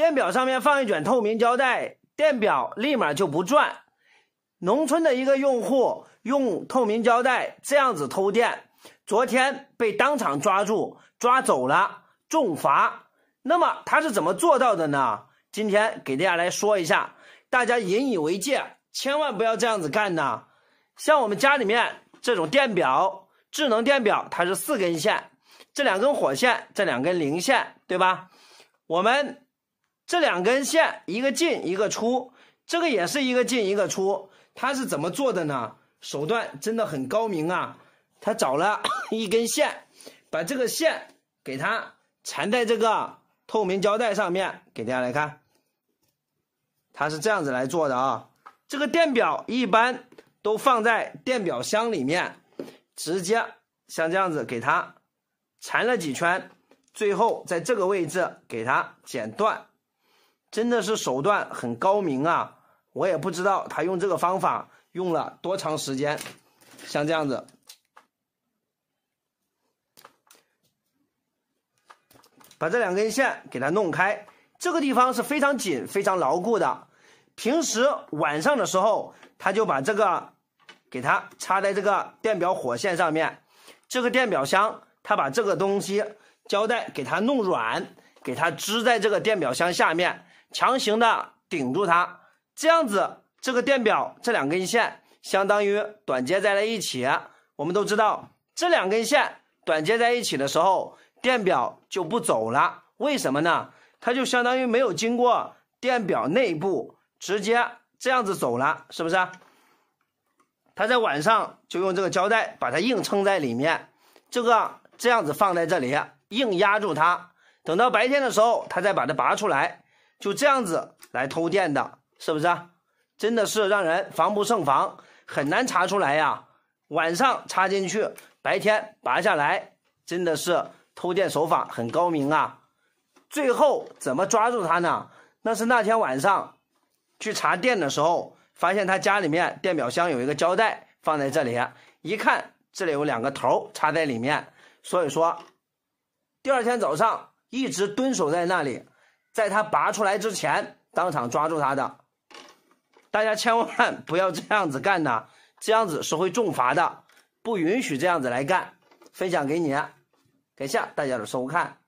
电表上面放一卷透明胶带，电表立马就不转。农村的一个用户用透明胶带这样子偷电，昨天被当场抓住，抓走了，重罚。那么他是怎么做到的呢？今天给大家来说一下，大家引以为戒，千万不要这样子干呢。像我们家里面这种电表，智能电表，它是四根线，这两根火线，这两根零线，对吧？我们。这两根线一个进一个出，这个也是一个进一个出，他是怎么做的呢？手段真的很高明啊！他找了 一根线，把这个线给它缠在这个透明胶带上面，给大家来看，他是这样子来做的啊。这个电表一般都放在电表箱里面，直接像这样子给它缠了几圈，最后在这个位置给它剪断。真的是手段很高明啊！我也不知道他用这个方法用了多长时间。像这样子，把这两根线给它弄开，这个地方是非常紧、非常牢固的。平时晚上的时候，他就把这个给它插在这个电表火线上面。这个电表箱，他把这个东西胶带给它弄软，给它支在这个电表箱下面。强行的顶住它，这样子，这个电表这两根线相当于短接在了一起。我们都知道，这两根线短接在一起的时候，电表就不走了。为什么呢？它就相当于没有经过电表内部，直接这样子走了，是不是？他在晚上就用这个胶带把它硬撑在里面，这个这样子放在这里，硬压住它。等到白天的时候，他再把它拔出来。就这样子来偷电的，是不是？真的是让人防不胜防，很难查出来呀。晚上插进去，白天拔下来，真的是偷电手法很高明啊。最后怎么抓住他呢？那是那天晚上去查电的时候，发现他家里面电表箱有一个胶带放在这里，一看这里有两个头插在里面，所以说第二天早上一直蹲守在那里。在他拔出来之前，当场抓住他的，大家千万不要这样子干呢，这样子是会重罚的，不允许这样子来干。分享给你，感谢大家的收看。